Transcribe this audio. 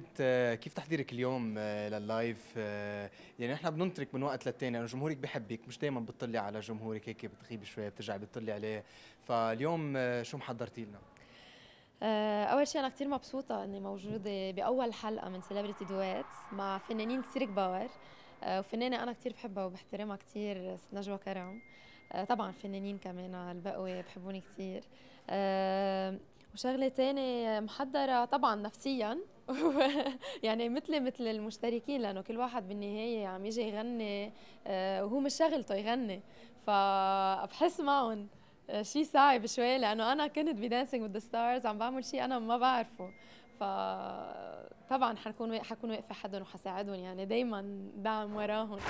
بدايه كيف تحضيرك اليوم آه، لللايف آه، يعني احنا بننترك من وقت للتاني لانه جمهورك بحبك مش دائما بتطلع على جمهورك هيك بتغيب شوي بترجعي بتطلع عليه فاليوم آه، شو محضرتي لنا اول شيء انا كثير مبسوطه اني موجوده باول حلقه من سيلبرتي دويت مع فنانين كثير كبار وفنانه انا كثير بحبها وبحترمها كثير نجوى كرم طبعا فنانين كمان البقوي بحبوني كثير وشغله ثانيه محضره طبعا نفسيا يعني مثل مثل المشتركين لانه كل واحد بالنهايه عم يجي يغني وهو آه، مش شغلته يغني فبحس معهم آه، شيء صعب شوي لانه انا كنت بدانسينج وذ ستارز عم بعمل شيء انا ما بعرفه فطبعا حنكون حكون واقفه حدهم وحساعدهم يعني دائما دعم وراهم